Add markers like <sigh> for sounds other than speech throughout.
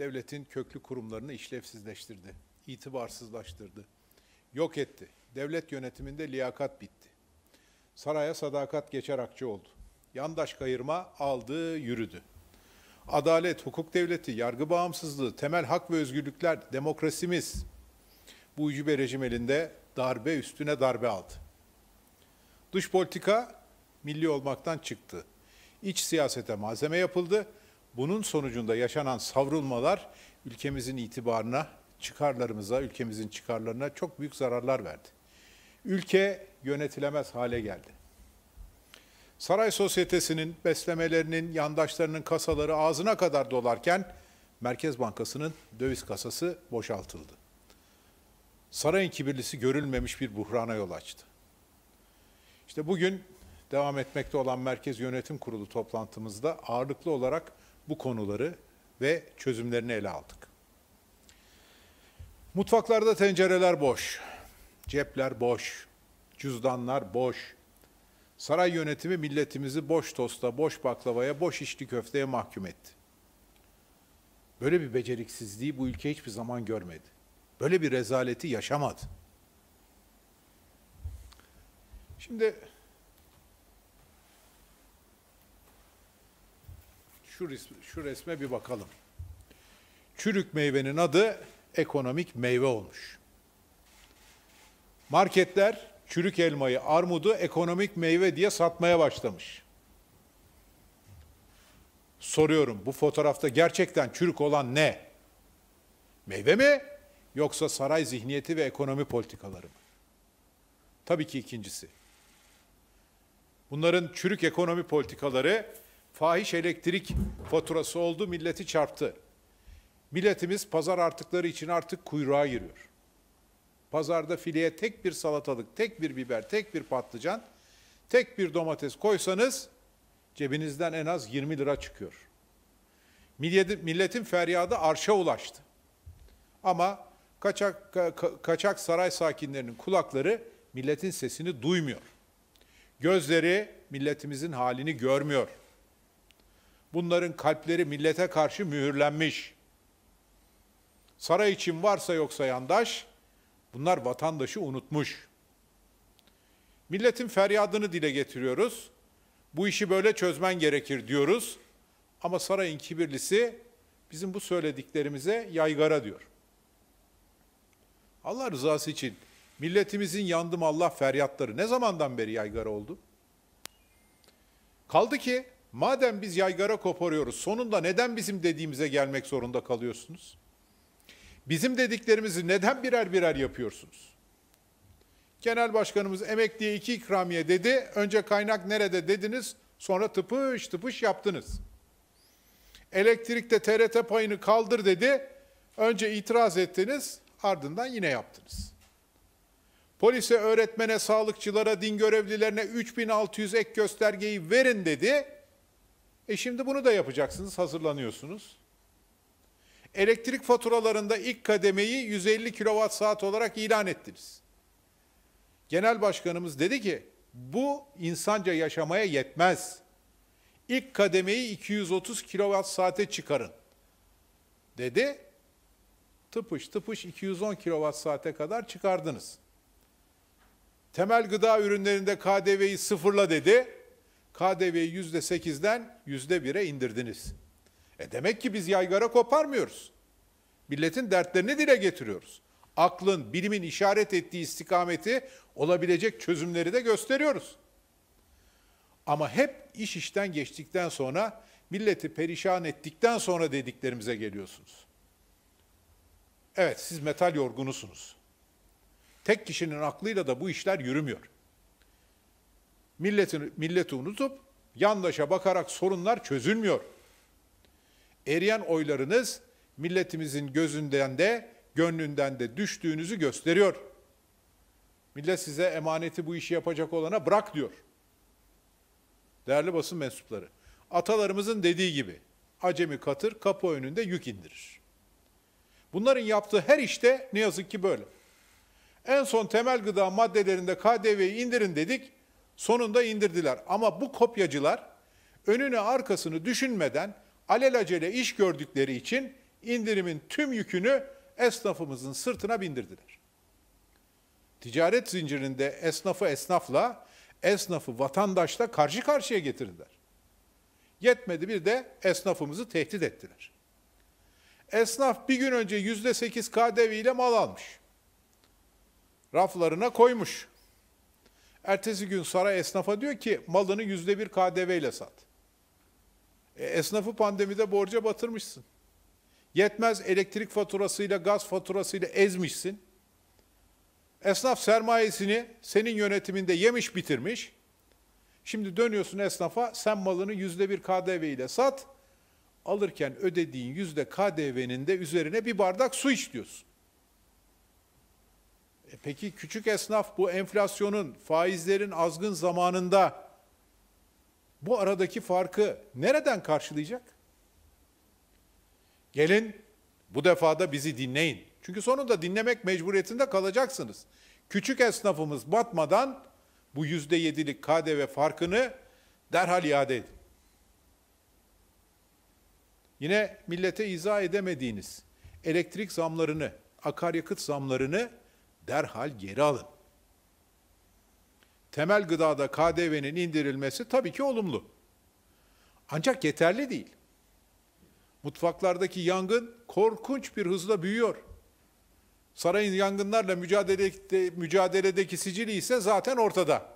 devletin köklü kurumlarını işlevsizleştirdi, itibarsızlaştırdı, yok etti. Devlet yönetiminde liyakat bitti. Saraya sadakat geçer akçe oldu. Yandaş kayırma aldı, yürüdü. Adalet, hukuk devleti, yargı bağımsızlığı, temel hak ve özgürlükler, demokrasimiz bu ucube rejim elinde darbe üstüne darbe aldı. Dış politika milli olmaktan çıktı. İç siyasete malzeme yapıldı bunun sonucunda yaşanan savrulmalar ülkemizin itibarına, çıkarlarımıza, ülkemizin çıkarlarına çok büyük zararlar verdi. Ülke yönetilemez hale geldi. Saray sosyetesinin beslemelerinin, yandaşlarının kasaları ağzına kadar dolarken Merkez Bankası'nın döviz kasası boşaltıldı. Sarayın kibirlisi görülmemiş bir buhrana yol açtı. İşte bugün devam etmekte olan Merkez Yönetim Kurulu toplantımızda ağırlıklı olarak bu konuları ve çözümlerini ele aldık. Mutfaklarda tencereler boş, cepler boş, cüzdanlar boş. Saray yönetimi milletimizi boş tosta, boş baklavaya, boş içli köfteye mahkum etti. Böyle bir beceriksizliği bu ülke hiçbir zaman görmedi. Böyle bir rezaleti yaşamadı. Şimdi şu, resme, şu resme bir bakalım. Çürük meyvenin adı ekonomik meyve olmuş. Marketler çürük elmayı, armudu ekonomik meyve diye satmaya başlamış. Soruyorum bu fotoğrafta gerçekten çürük olan ne? Meyve mi yoksa saray zihniyeti ve ekonomi politikaları mı? Tabii ki ikincisi. Bunların çürük ekonomi politikaları fahiş elektrik faturası oldu, milleti çarptı. Milletimiz pazar artıkları için artık kuyruğa giriyor. Pazarda fileye tek bir salatalık, tek bir biber, tek bir patlıcan, tek bir domates koysanız cebinizden en az 20 lira çıkıyor. Milletin feryadı arşa ulaştı. Ama kaçak, ka, kaçak saray sakinlerinin kulakları milletin sesini duymuyor. Gözleri milletimizin halini görmüyor. Bunların kalpleri millete karşı mühürlenmiş. Saray için varsa yoksa yandaş, bunlar vatandaşı unutmuş. Milletin feryadını dile getiriyoruz. Bu işi böyle çözmen gerekir diyoruz. Ama sarayın kibirlisi bizim bu söylediklerimize yaygara diyor. Allah rızası için milletimizin yandım Allah feryatları ne zamandan beri yaygara oldu? Kaldı ki Madem biz yaygara koparıyoruz, sonunda neden bizim dediğimize gelmek zorunda kalıyorsunuz? Bizim dediklerimizi neden birer birer yapıyorsunuz? Genel başkanımız emekliye iki ikramiye dedi. Önce kaynak nerede dediniz, sonra tıpış tıpış yaptınız. Elektrikte TRT payını kaldır dedi. Önce itiraz ettiniz, ardından yine yaptınız. Polise, öğretmene, sağlıkçılara, din görevlilerine 3600 ek göstergeyi verin dedi. E şimdi bunu da yapacaksınız, hazırlanıyorsunuz. Elektrik faturalarında ilk kademeyi 150 kilowatt saat olarak ilan ettiniz. Genel başkanımız dedi ki bu insanca yaşamaya yetmez. İlk kademeyi 230 kilowatt saate çıkarın dedi. Tıpış tıpış 210 kilowatt saate kadar çıkardınız. Temel gıda ürünlerinde KDV'yi sıfırla dedi. KDV'yi yüzde sekizden yüzde bire indirdiniz. E demek ki biz yaygara koparmıyoruz. Milletin dertlerini dile getiriyoruz. Aklın, bilimin işaret ettiği istikameti olabilecek çözümleri de gösteriyoruz. Ama hep iş işten geçtikten sonra, milleti perişan ettikten sonra dediklerimize geliyorsunuz. Evet, siz metal yorgunusunuz. Tek kişinin aklıyla da bu işler yürümüyor. Milletin milleti unutup yandaşa bakarak sorunlar çözülmüyor. Eriyen oylarınız milletimizin gözünden de gönlünden de düştüğünüzü gösteriyor. Millet size emaneti bu işi yapacak olana bırak diyor. Değerli basın mensupları, atalarımızın dediği gibi acemi katır kapı önünde yük indirir. Bunların yaptığı her işte ne yazık ki böyle. En son temel gıda maddelerinde KDV'yi indirin dedik. Sonunda indirdiler. Ama bu kopyacılar önünü arkasını düşünmeden alelacele iş gördükleri için indirimin tüm yükünü esnafımızın sırtına bindirdiler. Ticaret zincirinde esnafı esnafla, esnafı vatandaşla karşı karşıya getirdiler. Yetmedi bir de esnafımızı tehdit ettiler. Esnaf bir gün önce yüzde sekiz KDV ile mal almış. Raflarına koymuş. Ertesi gün saray esnafa diyor ki malını yüzde bir KDV ile sat. E, esnafı pandemide borca batırmışsın. Yetmez elektrik faturasıyla, gaz faturasıyla ezmişsin. Esnaf sermayesini senin yönetiminde yemiş bitirmiş. Şimdi dönüyorsun esnafa sen malını yüzde bir KDV ile sat. Alırken ödediğin yüzde KDV'nin de üzerine bir bardak su iç diyorsun. E peki küçük esnaf bu enflasyonun, faizlerin azgın zamanında bu aradaki farkı nereden karşılayacak? Gelin bu defa da bizi dinleyin. Çünkü sonunda dinlemek mecburiyetinde kalacaksınız. Küçük esnafımız batmadan bu yüzde yedilik KDV farkını derhal iade edin. Yine millete izah edemediğiniz elektrik zamlarını, akaryakıt zamlarını derhal geri alın. Temel gıdada KDV'nin indirilmesi tabii ki olumlu. Ancak yeterli değil. Mutfaklardaki yangın korkunç bir hızla büyüyor. Sarayın yangınlarla mücadelede, mücadeledeki sicili ise zaten ortada.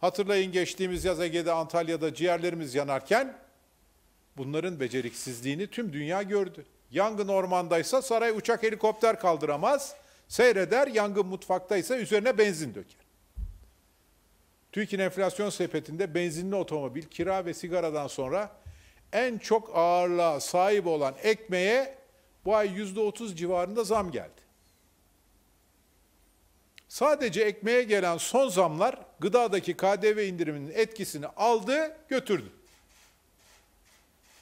Hatırlayın geçtiğimiz yaz Ege'de Antalya'da ciğerlerimiz yanarken bunların beceriksizliğini tüm dünya gördü. Yangın ormandaysa saray uçak helikopter kaldıramaz. Seyreder, yangın mutfaktaysa üzerine benzin döker. TÜİK'in enflasyon sepetinde benzinli otomobil, kira ve sigaradan sonra en çok ağırlığa sahip olan ekmeğe bu ay yüzde otuz civarında zam geldi. Sadece ekmeğe gelen son zamlar gıdadaki KDV indiriminin etkisini aldı, götürdü.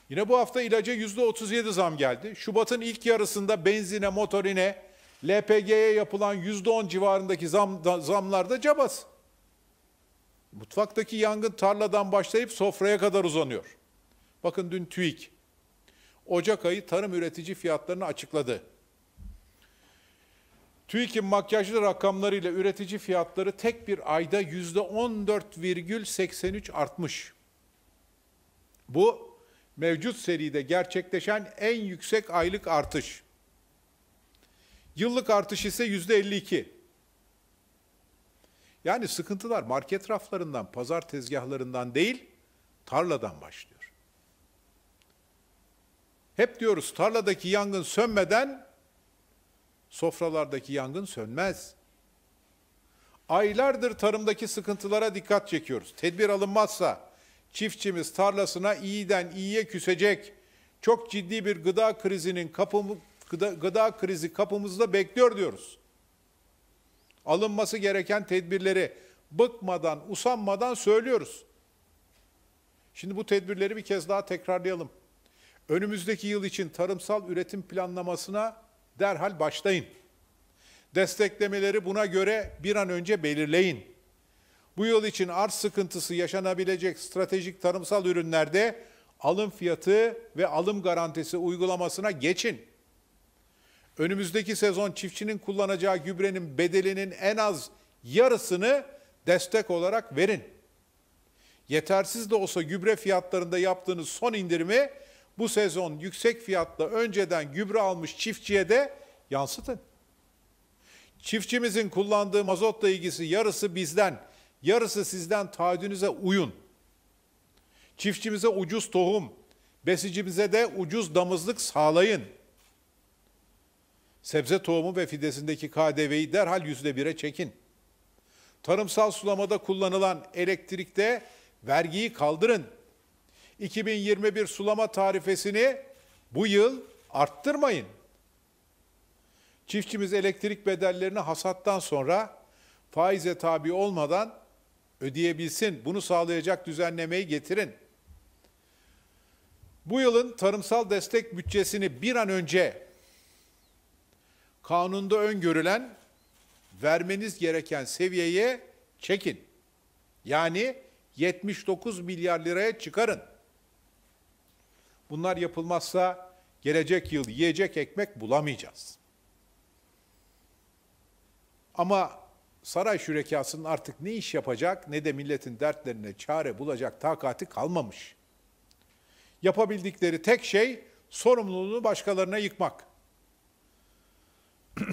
Yine bu hafta ilaca yedi zam geldi. Şubat'ın ilk yarısında benzine, motorine, LPG'ye yapılan %10 civarındaki zam, zamlar da, cabas. Mutfaktaki yangın tarladan başlayıp sofraya kadar uzanıyor. Bakın dün TÜİK Ocak ayı tarım üretici fiyatlarını açıkladı. TÜİK'in makyajlı rakamlarıyla üretici fiyatları tek bir ayda %14,83 artmış. Bu mevcut seride gerçekleşen en yüksek aylık artış. Yıllık artış ise yüzde %52. Yani sıkıntılar market raflarından, pazar tezgahlarından değil, tarladan başlıyor. Hep diyoruz tarladaki yangın sönmeden sofralardaki yangın sönmez. Aylardır tarımdaki sıkıntılara dikkat çekiyoruz. Tedbir alınmazsa çiftçimiz tarlasına iyiden iyiye küsecek. Çok ciddi bir gıda krizinin kapı, Gıda, gıda krizi kapımızda bekliyor diyoruz. Alınması gereken tedbirleri bıkmadan, usanmadan söylüyoruz. Şimdi bu tedbirleri bir kez daha tekrarlayalım. Önümüzdeki yıl için tarımsal üretim planlamasına derhal başlayın. Desteklemeleri buna göre bir an önce belirleyin. Bu yıl için arz sıkıntısı yaşanabilecek stratejik tarımsal ürünlerde alım fiyatı ve alım garantisi uygulamasına geçin önümüzdeki sezon çiftçinin kullanacağı gübrenin bedelinin en az yarısını destek olarak verin. Yetersiz de olsa gübre fiyatlarında yaptığınız son indirimi bu sezon yüksek fiyatla önceden gübre almış çiftçiye de yansıtın. Çiftçimizin kullandığı mazotla ilgisi yarısı bizden, yarısı sizden taahhüdünüze uyun. Çiftçimize ucuz tohum, besicimize de ucuz damızlık sağlayın.'' Sebze tohumu ve fidesindeki KDV'yi derhal yüzde bire çekin. Tarımsal sulamada kullanılan elektrikte vergiyi kaldırın. 2021 sulama tarifesini bu yıl arttırmayın. Çiftçimiz elektrik bedellerini hasattan sonra faize tabi olmadan ödeyebilsin. Bunu sağlayacak düzenlemeyi getirin. Bu yılın tarımsal destek bütçesini bir an önce kanunda öngörülen vermeniz gereken seviyeye çekin. Yani 79 milyar liraya çıkarın. Bunlar yapılmazsa gelecek yıl yiyecek ekmek bulamayacağız. Ama saray şürekasının artık ne iş yapacak ne de milletin dertlerine çare bulacak takati kalmamış. Yapabildikleri tek şey sorumluluğunu başkalarına yıkmak. <clears throat>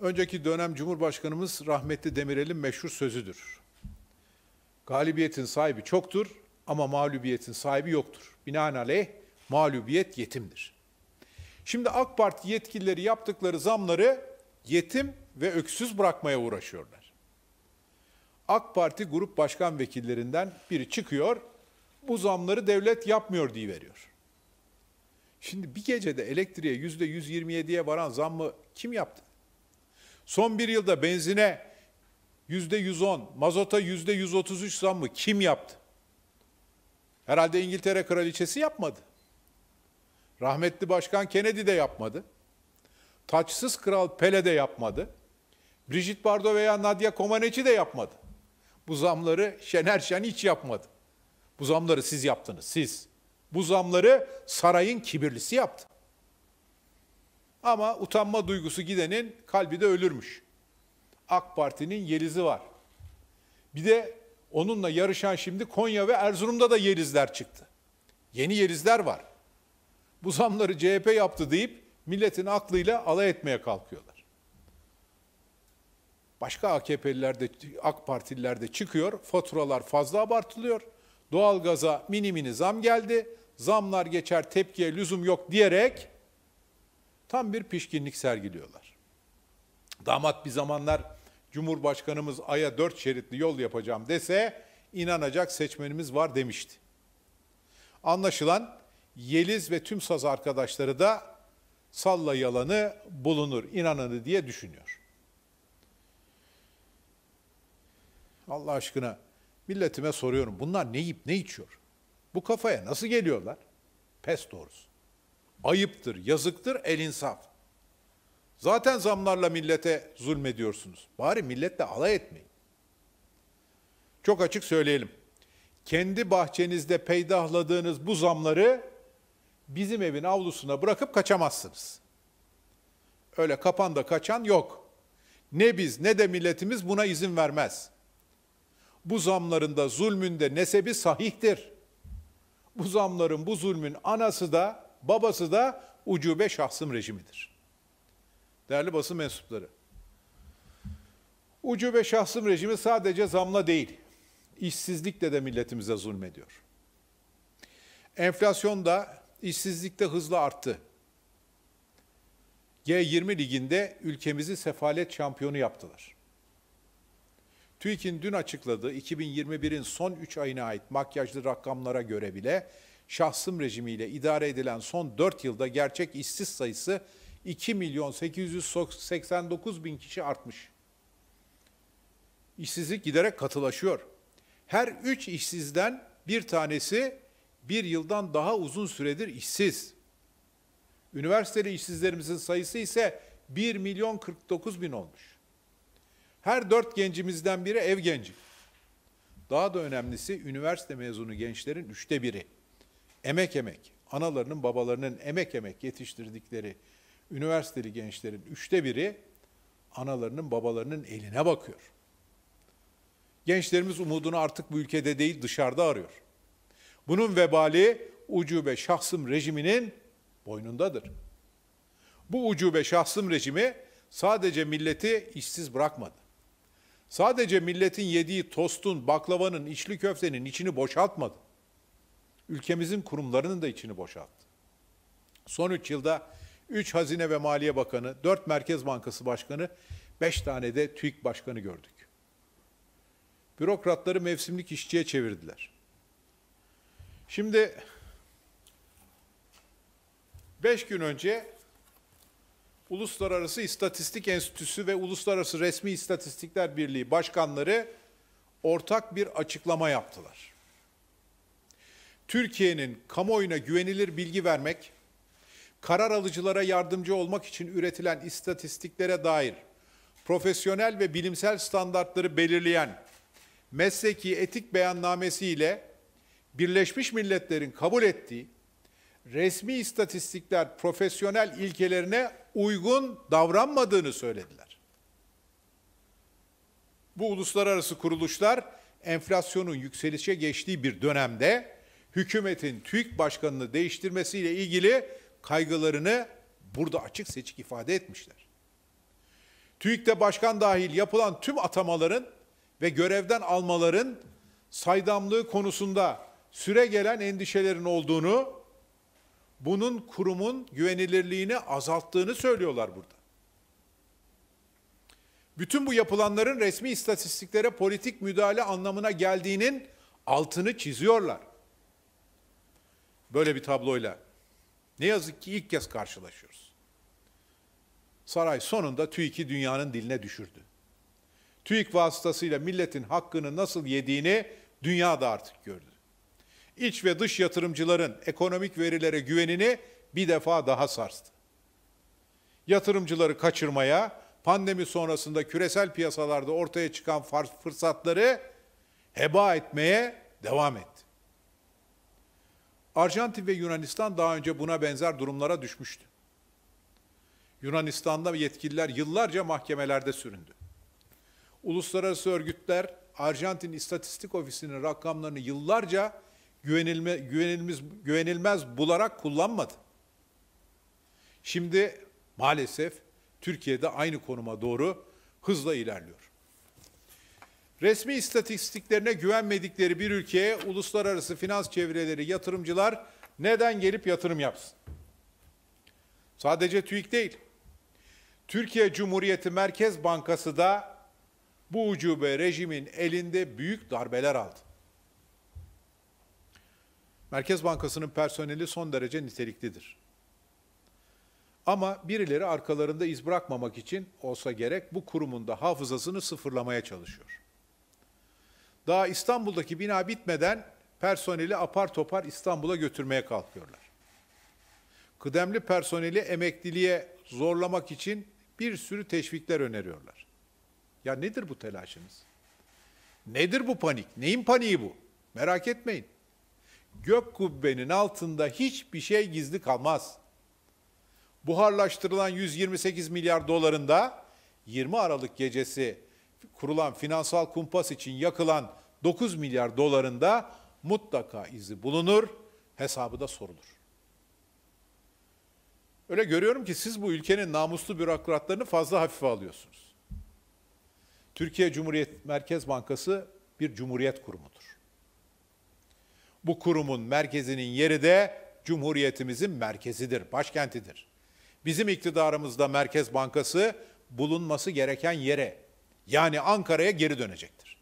Önceki dönem Cumhurbaşkanımız rahmetli Demirel'in meşhur sözüdür. Galibiyetin sahibi çoktur ama mağlubiyetin sahibi yoktur. Binaenaleyh mağlubiyet yetimdir. Şimdi AK Parti yetkilileri yaptıkları zamları yetim ve öksüz bırakmaya uğraşıyorlar. AK Parti grup başkan vekillerinden biri çıkıyor, bu zamları devlet yapmıyor diye veriyor. Şimdi bir gecede elektriğe yüzde 127'ye varan zammı kim yaptı? Son bir yılda benzine yüzde 110, mazota yüzde 133 zammı kim yaptı? Herhalde İngiltere kraliçesi yapmadı. Rahmetli Başkan Kennedy de yapmadı. Taçsız Kral Pele de yapmadı. Brigitte Bardot veya Nadia Comaneci de yapmadı. Bu zamları Şener Şen hiç yapmadı. Bu zamları siz yaptınız, siz. Bu zamları sarayın kibirlisi yaptı. Ama utanma duygusu gidenin kalbi de ölürmüş. AK Parti'nin Yeliz'i var. Bir de onunla yarışan şimdi Konya ve Erzurum'da da Yelizler çıktı. Yeni Yelizler var. Bu zamları CHP yaptı deyip milletin aklıyla alay etmeye kalkıyorlar. Başka AKP'liler de AK Partililer de çıkıyor. Faturalar fazla abartılıyor. Doğalgaza mini mini zam geldi. Zamlar geçer tepkiye lüzum yok diyerek tam bir pişkinlik sergiliyorlar. Damat bir zamanlar Cumhurbaşkanımız aya dört şeritli yol yapacağım dese inanacak seçmenimiz var demişti. Anlaşılan Yeliz ve tüm saz arkadaşları da salla yalanı bulunur, inananı diye düşünüyor. Allah aşkına Milletime soruyorum bunlar ne yiyip ne içiyor? Bu kafaya nasıl geliyorlar? Pes doğrusu. Ayıptır, yazıktır, el insaf. Zaten zamlarla millete zulmediyorsunuz. Bari milletle alay etmeyin. Çok açık söyleyelim. Kendi bahçenizde peydahladığınız bu zamları bizim evin avlusuna bırakıp kaçamazsınız. Öyle kapanda kaçan yok. Ne biz ne de milletimiz buna izin vermez.'' bu zamlarında zulmünde nesebi sahihtir. Bu zamların, bu zulmün anası da babası da ucube şahsım rejimidir. Değerli basın mensupları. Ucube şahsım rejimi sadece zamla değil, işsizlikle de milletimize zulmediyor. Enflasyon da işsizlikte hızla arttı. G20 liginde ülkemizi sefalet şampiyonu yaptılar. TÜİK'in dün açıkladığı 2021'in son 3 ayına ait makyajlı rakamlara göre bile şahsım rejimiyle idare edilen son 4 yılda gerçek işsiz sayısı 2 milyon 889 bin kişi artmış. İşsizlik giderek katılaşıyor. Her 3 işsizden bir tanesi bir yıldan daha uzun süredir işsiz. Üniversiteli işsizlerimizin sayısı ise 1 milyon 49 bin olmuş. Her dört gencimizden biri ev genci. Daha da önemlisi üniversite mezunu gençlerin üçte biri. Emek emek, analarının babalarının emek emek yetiştirdikleri üniversiteli gençlerin üçte biri analarının babalarının eline bakıyor. Gençlerimiz umudunu artık bu ülkede değil dışarıda arıyor. Bunun vebali ucube şahsım rejiminin boynundadır. Bu ucube şahsım rejimi sadece milleti işsiz bırakmadı. Sadece milletin yediği tostun, baklavanın, içli köftenin içini boşaltmadı. Ülkemizin kurumlarının da içini boşalttı. Son 3 yılda 3 Hazine ve Maliye Bakanı, 4 Merkez Bankası Başkanı, 5 tane de TÜİK Başkanı gördük. Bürokratları mevsimlik işçiye çevirdiler. Şimdi 5 gün önce Uluslararası İstatistik Enstitüsü ve Uluslararası Resmi İstatistikler Birliği başkanları ortak bir açıklama yaptılar. Türkiye'nin kamuoyuna güvenilir bilgi vermek, karar alıcılara yardımcı olmak için üretilen istatistiklere dair profesyonel ve bilimsel standartları belirleyen mesleki etik beyannamesi ile Birleşmiş Milletler'in kabul ettiği resmi istatistikler profesyonel ilkelerine uygun davranmadığını söylediler. Bu uluslararası kuruluşlar enflasyonun yükselişe geçtiği bir dönemde hükümetin TÜİK başkanını değiştirmesiyle ilgili kaygılarını burada açık seçik ifade etmişler. TÜİK'te başkan dahil yapılan tüm atamaların ve görevden almaların saydamlığı konusunda süre gelen endişelerin olduğunu bunun kurumun güvenilirliğini azalttığını söylüyorlar burada. Bütün bu yapılanların resmi istatistiklere politik müdahale anlamına geldiğinin altını çiziyorlar. Böyle bir tabloyla ne yazık ki ilk kez karşılaşıyoruz. Saray sonunda TÜİK'i dünyanın diline düşürdü. TÜİK vasıtasıyla milletin hakkını nasıl yediğini dünya da artık gördü iç ve dış yatırımcıların ekonomik verilere güvenini bir defa daha sarstı. Yatırımcıları kaçırmaya, pandemi sonrasında küresel piyasalarda ortaya çıkan fırsatları heba etmeye devam etti. Arjantin ve Yunanistan daha önce buna benzer durumlara düşmüştü. Yunanistan'da yetkililer yıllarca mahkemelerde süründü. Uluslararası örgütler Arjantin İstatistik Ofisi'nin rakamlarını yıllarca güvenilme, güvenilmez, güvenilmez bularak kullanmadı. Şimdi maalesef Türkiye'de aynı konuma doğru hızla ilerliyor. Resmi istatistiklerine güvenmedikleri bir ülkeye uluslararası finans çevreleri, yatırımcılar neden gelip yatırım yapsın? Sadece TÜİK değil. Türkiye Cumhuriyeti Merkez Bankası da bu ucube rejimin elinde büyük darbeler aldı. Merkez Bankası'nın personeli son derece niteliklidir. Ama birileri arkalarında iz bırakmamak için olsa gerek bu kurumun da hafızasını sıfırlamaya çalışıyor. Daha İstanbul'daki bina bitmeden personeli apar topar İstanbul'a götürmeye kalkıyorlar. Kıdemli personeli emekliliğe zorlamak için bir sürü teşvikler öneriyorlar. Ya nedir bu telaşınız? Nedir bu panik? Neyin paniği bu? Merak etmeyin. Gök kubbenin altında hiçbir şey gizli kalmaz. Buharlaştırılan 128 milyar dolarında 20 Aralık gecesi kurulan finansal kumpas için yakılan 9 milyar dolarında mutlaka izi bulunur, hesabı da sorulur. Öyle görüyorum ki siz bu ülkenin namuslu bürokratlarını fazla hafife alıyorsunuz. Türkiye Cumhuriyet Merkez Bankası bir cumhuriyet kurumudur. Bu kurumun merkezinin yeri de Cumhuriyetimizin merkezidir, başkentidir. Bizim iktidarımızda Merkez Bankası bulunması gereken yere yani Ankara'ya geri dönecektir.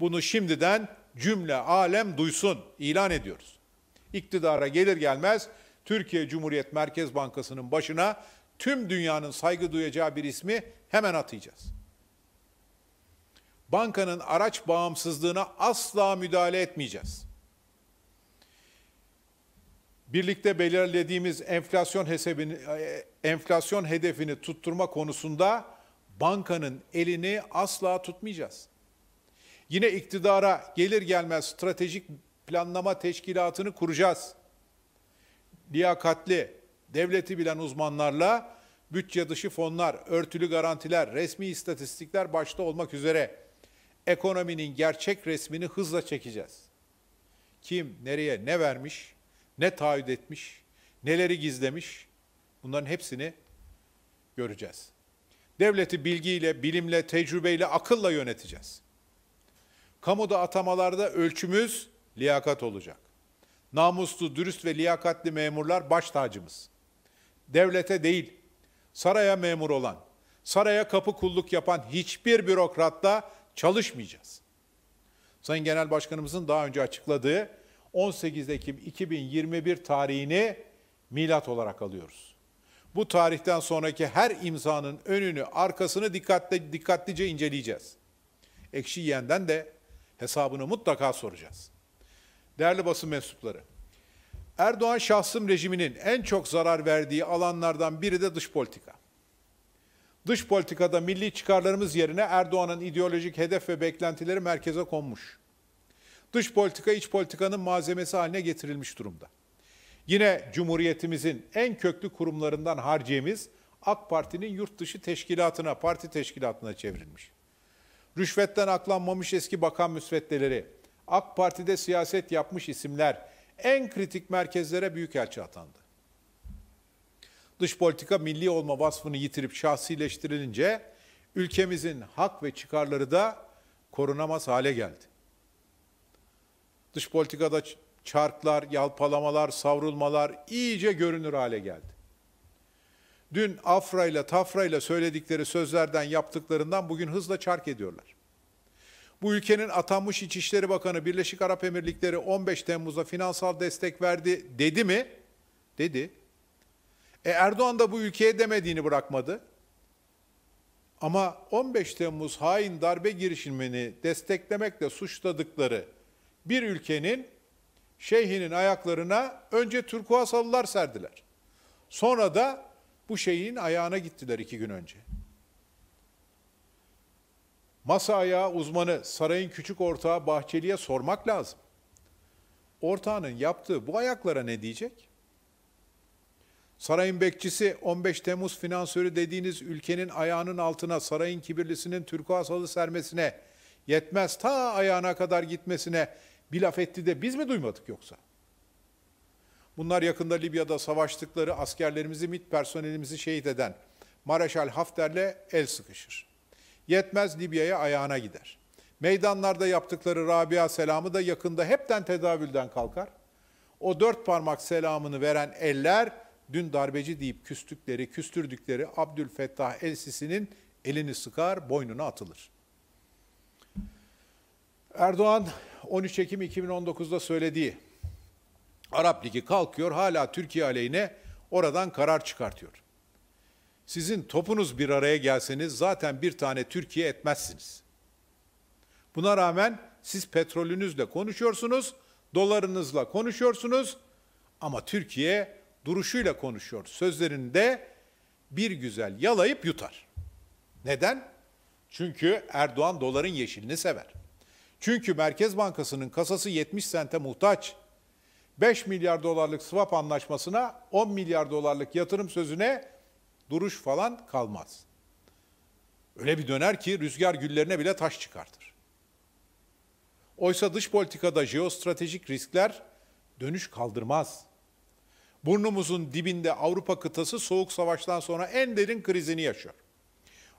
Bunu şimdiden cümle alem duysun, ilan ediyoruz. İktidara gelir gelmez Türkiye Cumhuriyet Merkez Bankası'nın başına tüm dünyanın saygı duyacağı bir ismi hemen atayacağız. Bankanın araç bağımsızlığına asla müdahale etmeyeceğiz birlikte belirlediğimiz enflasyon hesabını e, enflasyon hedefini tutturma konusunda bankanın elini asla tutmayacağız. Yine iktidara gelir gelmez stratejik planlama teşkilatını kuracağız. Liyakatli, devleti bilen uzmanlarla bütçe dışı fonlar, örtülü garantiler, resmi istatistikler başta olmak üzere ekonominin gerçek resmini hızla çekeceğiz. Kim nereye ne vermiş? ne taahhüt etmiş, neleri gizlemiş bunların hepsini göreceğiz. Devleti bilgiyle, bilimle, tecrübeyle, akılla yöneteceğiz. Kamuda atamalarda ölçümüz liyakat olacak. Namuslu, dürüst ve liyakatli memurlar baş tacımız. Devlete değil, saraya memur olan, saraya kapı kulluk yapan hiçbir bürokratla çalışmayacağız. Sayın Genel Başkanımızın daha önce açıkladığı 18 Ekim 2021 tarihini milat olarak alıyoruz. Bu tarihten sonraki her imzanın önünü, arkasını dikkatli, dikkatlice inceleyeceğiz. Ekşi yiyenden de hesabını mutlaka soracağız. Değerli basın mensupları, Erdoğan şahsım rejiminin en çok zarar verdiği alanlardan biri de dış politika. Dış politikada milli çıkarlarımız yerine Erdoğan'ın ideolojik hedef ve beklentileri merkeze konmuş dış politika iç politikanın malzemesi haline getirilmiş durumda. Yine Cumhuriyetimizin en köklü kurumlarından harciyemiz AK Parti'nin yurt dışı teşkilatına, parti teşkilatına çevrilmiş. Rüşvetten aklanmamış eski bakan müsveddeleri, AK Parti'de siyaset yapmış isimler en kritik merkezlere büyükelçi atandı. Dış politika milli olma vasfını yitirip şahsileştirilince ülkemizin hak ve çıkarları da korunamaz hale geldi. Dış politikada çarklar, yalpalamalar, savrulmalar iyice görünür hale geldi. Dün Afra ile söyledikleri sözlerden yaptıklarından bugün hızla çark ediyorlar. Bu ülkenin atanmış İçişleri Bakanı Birleşik Arap Emirlikleri 15 Temmuz'a finansal destek verdi dedi mi? Dedi. E Erdoğan da bu ülkeye demediğini bırakmadı. Ama 15 Temmuz hain darbe girişimini desteklemekle suçladıkları bir ülkenin şeyhinin ayaklarına önce turkuaz serdiler. Sonra da bu şeyhin ayağına gittiler iki gün önce. Masa ayağı uzmanı sarayın küçük ortağı Bahçeli'ye sormak lazım. Ortağının yaptığı bu ayaklara ne diyecek? Sarayın bekçisi 15 Temmuz finansörü dediğiniz ülkenin ayağının altına sarayın kibirlisinin türkuasalı sermesine yetmez ta ayağına kadar gitmesine bir laf etti de biz mi duymadık yoksa? Bunlar yakında Libya'da savaştıkları askerlerimizi, MİT personelimizi şehit eden Mareşal Hafter'le el sıkışır. Yetmez Libya'ya ayağına gider. Meydanlarda yaptıkları Rabia selamı da yakında hepten tedavülden kalkar. O dört parmak selamını veren eller dün darbeci deyip küstükleri, küstürdükleri Abdülfettah El Sisi'nin elini sıkar, boynuna atılır. Erdoğan 13 Ekim 2019'da söylediği Arap Ligi kalkıyor hala Türkiye aleyhine oradan karar çıkartıyor. Sizin topunuz bir araya gelseniz zaten bir tane Türkiye etmezsiniz. Buna rağmen siz petrolünüzle konuşuyorsunuz, dolarınızla konuşuyorsunuz ama Türkiye duruşuyla konuşuyor. Sözlerinde bir güzel yalayıp yutar. Neden? Çünkü Erdoğan doların yeşilini sever. Çünkü Merkez Bankası'nın kasası 70 sente muhtaç. 5 milyar dolarlık swap anlaşmasına 10 milyar dolarlık yatırım sözüne duruş falan kalmaz. Öyle bir döner ki rüzgar güllerine bile taş çıkartır. Oysa dış politikada jeostratejik riskler dönüş kaldırmaz. Burnumuzun dibinde Avrupa kıtası soğuk savaştan sonra en derin krizini yaşıyor.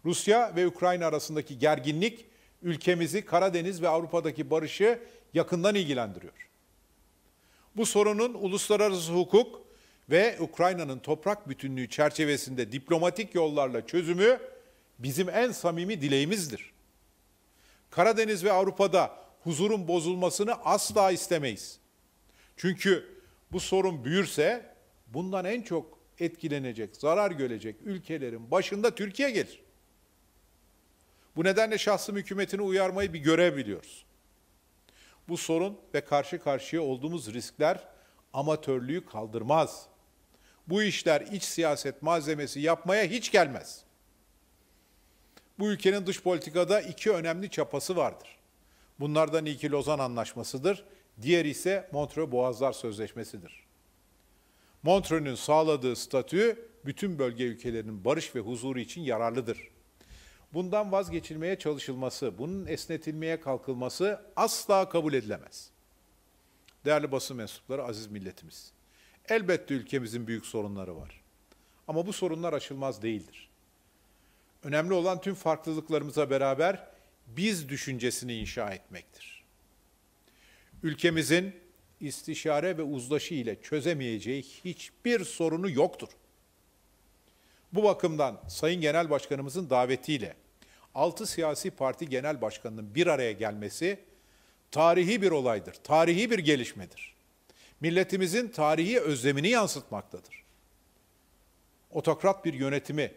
Rusya ve Ukrayna arasındaki gerginlik ülkemizi, Karadeniz ve Avrupa'daki barışı yakından ilgilendiriyor. Bu sorunun uluslararası hukuk ve Ukrayna'nın toprak bütünlüğü çerçevesinde diplomatik yollarla çözümü bizim en samimi dileğimizdir. Karadeniz ve Avrupa'da huzurun bozulmasını asla istemeyiz. Çünkü bu sorun büyürse bundan en çok etkilenecek, zarar görecek ülkelerin başında Türkiye gelir. Bu nedenle şahsım hükümetini uyarmayı bir görebiliyoruz. Bu sorun ve karşı karşıya olduğumuz riskler amatörlüğü kaldırmaz. Bu işler iç siyaset malzemesi yapmaya hiç gelmez. Bu ülkenin dış politikada iki önemli çapası vardır. Bunlardan ilki Lozan Anlaşması'dır, diğer ise Montreux Boğazlar Sözleşmesi'dir. Montreux'ün sağladığı statü bütün bölge ülkelerinin barış ve huzuru için yararlıdır bundan vazgeçilmeye çalışılması, bunun esnetilmeye kalkılması asla kabul edilemez. Değerli basın mensupları, aziz milletimiz. Elbette ülkemizin büyük sorunları var. Ama bu sorunlar aşılmaz değildir. Önemli olan tüm farklılıklarımıza beraber biz düşüncesini inşa etmektir. Ülkemizin istişare ve uzlaşı ile çözemeyeceği hiçbir sorunu yoktur. Bu bakımdan Sayın Genel Başkanımızın davetiyle 6 siyasi parti genel başkanının bir araya gelmesi tarihi bir olaydır. Tarihi bir gelişmedir. Milletimizin tarihi özlemini yansıtmaktadır. Otokrat bir yönetimi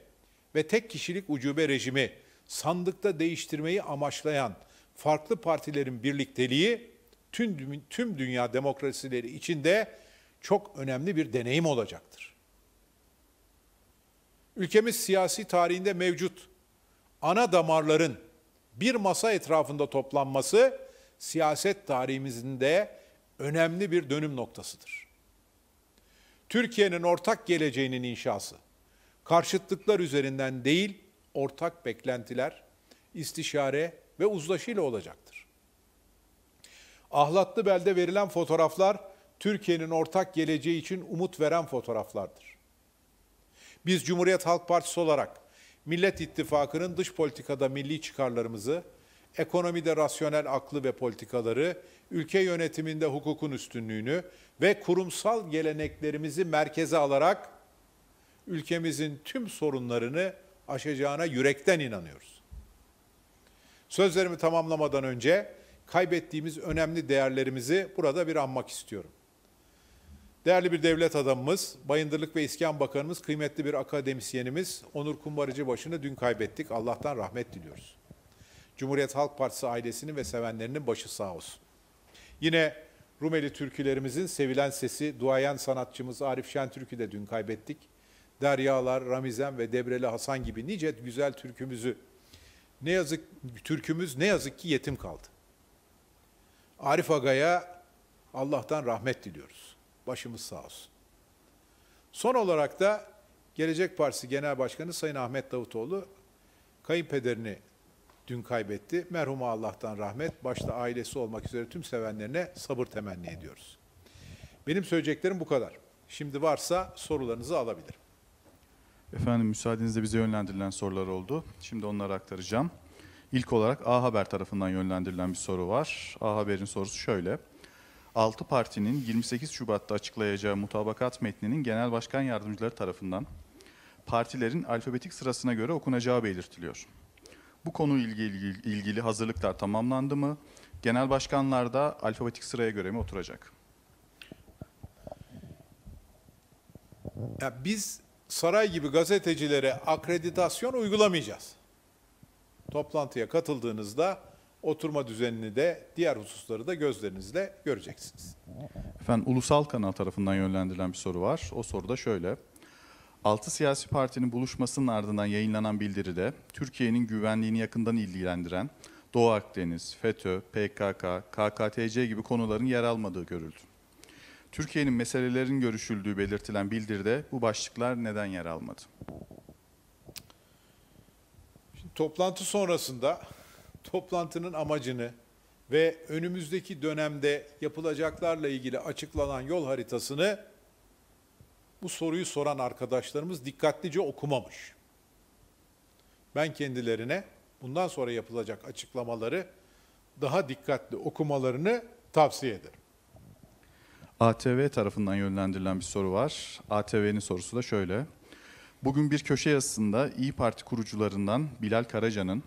ve tek kişilik ucube rejimi sandıkta değiştirmeyi amaçlayan farklı partilerin birlikteliği tüm, tüm dünya demokrasileri içinde çok önemli bir deneyim olacaktır. Ülkemiz siyasi tarihinde mevcut ana damarların bir masa etrafında toplanması siyaset tarihimizin önemli bir dönüm noktasıdır. Türkiye'nin ortak geleceğinin inşası, karşıtlıklar üzerinden değil, ortak beklentiler, istişare ve uzlaşıyla olacaktır. Ahlatlı belde verilen fotoğraflar Türkiye'nin ortak geleceği için umut veren fotoğraflardır. Biz Cumhuriyet Halk Partisi olarak Millet İttifakı'nın dış politikada milli çıkarlarımızı, ekonomide rasyonel aklı ve politikaları, ülke yönetiminde hukukun üstünlüğünü ve kurumsal geleneklerimizi merkeze alarak ülkemizin tüm sorunlarını aşacağına yürekten inanıyoruz. Sözlerimi tamamlamadan önce kaybettiğimiz önemli değerlerimizi burada bir anmak istiyorum. Değerli bir devlet adamımız, Bayındırlık ve İskan Bakanımız, kıymetli bir akademisyenimiz Onur kumbarıcı başını dün kaybettik. Allah'tan rahmet diliyoruz. Cumhuriyet Halk Partisi ailesinin ve sevenlerinin başı sağ olsun. Yine Rumeli türkülerimizin sevilen sesi duayen sanatçımız Arif Şentürk'ü de dün kaybettik. Deryalar, Ramizem ve Debreli Hasan gibi nice güzel türkümüzü ne yazık türkümüz ne yazık ki yetim kaldı. Arif Aga'ya Allah'tan rahmet diliyoruz. Başımız sağ olsun. Son olarak da Gelecek Partisi Genel Başkanı Sayın Ahmet Davutoğlu kayınpederini dün kaybetti. Merhuma Allah'tan rahmet, başta ailesi olmak üzere tüm sevenlerine sabır temenni ediyoruz. Benim söyleyeceklerim bu kadar. Şimdi varsa sorularınızı alabilirim. Efendim müsaadenizle bize yönlendirilen sorular oldu. Şimdi onları aktaracağım. İlk olarak A Haber tarafından yönlendirilen bir soru var. A Haber'in sorusu şöyle. 6 partinin 28 Şubat'ta açıklayacağı mutabakat metninin genel başkan yardımcıları tarafından partilerin alfabetik sırasına göre okunacağı belirtiliyor. Bu konu ilgili, ilgili hazırlıklar tamamlandı mı? Genel başkanlar da alfabetik sıraya göre mi oturacak? Ya biz saray gibi gazetecilere akreditasyon uygulamayacağız. Toplantıya katıldığınızda oturma düzenini de diğer hususları da gözlerinizle göreceksiniz. Efendim ulusal kanal tarafından yönlendirilen bir soru var. O soru da şöyle. Altı siyasi partinin buluşmasının ardından yayınlanan bildiride Türkiye'nin güvenliğini yakından ilgilendiren Doğu Akdeniz, FETÖ, PKK, KKTC gibi konuların yer almadığı görüldü. Türkiye'nin meselelerin görüşüldüğü belirtilen bildiride bu başlıklar neden yer almadı? Şimdi, toplantı sonrasında toplantının amacını ve önümüzdeki dönemde yapılacaklarla ilgili açıklanan yol haritasını bu soruyu soran arkadaşlarımız dikkatlice okumamış. Ben kendilerine bundan sonra yapılacak açıklamaları daha dikkatli okumalarını tavsiye ederim. ATV tarafından yönlendirilen bir soru var. ATV'nin sorusu da şöyle. Bugün bir köşe yazısında İyi Parti kurucularından Bilal Karaca'nın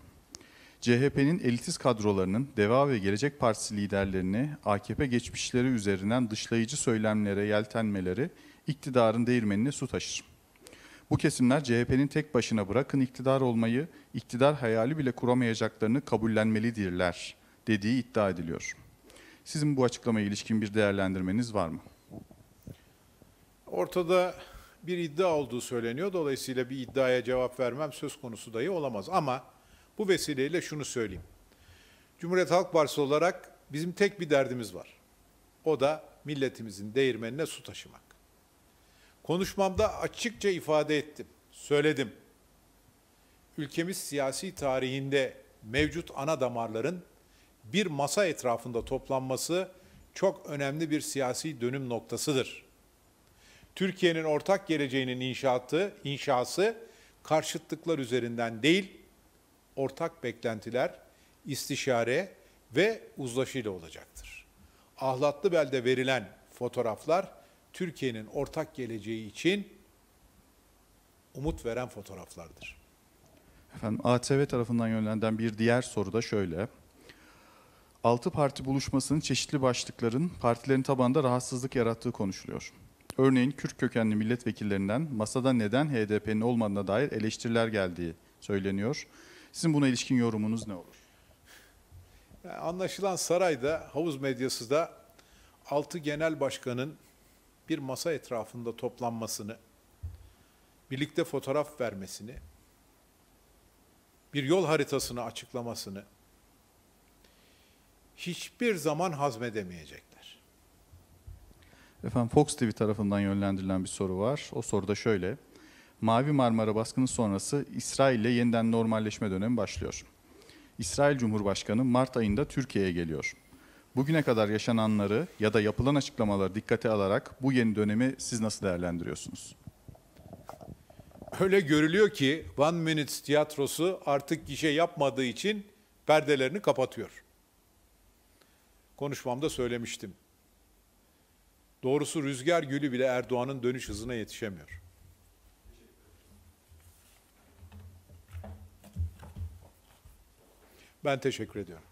CHP'nin elitist kadrolarının DEVA ve Gelecek Partisi liderlerini AKP geçmişleri üzerinden dışlayıcı söylemlere yeltenmeleri iktidarın değirmenine su taşır. Bu kesimler CHP'nin tek başına bırakın iktidar olmayı, iktidar hayali bile kuramayacaklarını kabullenmelidirler dediği iddia ediliyor. Sizin bu açıklamaya ilişkin bir değerlendirmeniz var mı? Ortada bir iddia olduğu söyleniyor. Dolayısıyla bir iddiaya cevap vermem söz konusu dahi olamaz. Ama bu vesileyle şunu söyleyeyim. Cumhuriyet Halk Partisi olarak bizim tek bir derdimiz var. O da milletimizin değirmenine su taşımak. Konuşmamda açıkça ifade ettim, söyledim. Ülkemiz siyasi tarihinde mevcut ana damarların bir masa etrafında toplanması çok önemli bir siyasi dönüm noktasıdır. Türkiye'nin ortak geleceğinin inşaatı, inşası karşıtlıklar üzerinden değil, ortak beklentiler, istişare ve uzlaşıyla olacaktır. Ahlatlı belde verilen fotoğraflar Türkiye'nin ortak geleceği için umut veren fotoğraflardır. Efendim ATV tarafından yönlendirilen bir diğer soru da şöyle. Altı parti buluşmasının çeşitli başlıkların partilerin tabanında rahatsızlık yarattığı konuşuluyor. Örneğin Kürt kökenli milletvekillerinden masada neden HDP'nin olmadığına dair eleştiriler geldiği söyleniyor. Sizin buna ilişkin yorumunuz ne olur? Anlaşılan sarayda, havuz medyası da altı genel başkanın bir masa etrafında toplanmasını, birlikte fotoğraf vermesini, bir yol haritasını açıklamasını hiçbir zaman hazmedemeyecekler. Efendim Fox TV tarafından yönlendirilen bir soru var. O soru da şöyle. Mavi Marmara baskını sonrası İsrail ile yeniden normalleşme dönemi başlıyor. İsrail Cumhurbaşkanı Mart ayında Türkiye'ye geliyor. Bugüne kadar yaşananları ya da yapılan açıklamaları dikkate alarak bu yeni dönemi siz nasıl değerlendiriyorsunuz? Öyle görülüyor ki One Minute tiyatrosu artık gişe yapmadığı için perdelerini kapatıyor. Konuşmamda söylemiştim. Doğrusu rüzgar gülü bile Erdoğan'ın dönüş hızına yetişemiyor. Ben teşekkür ediyorum.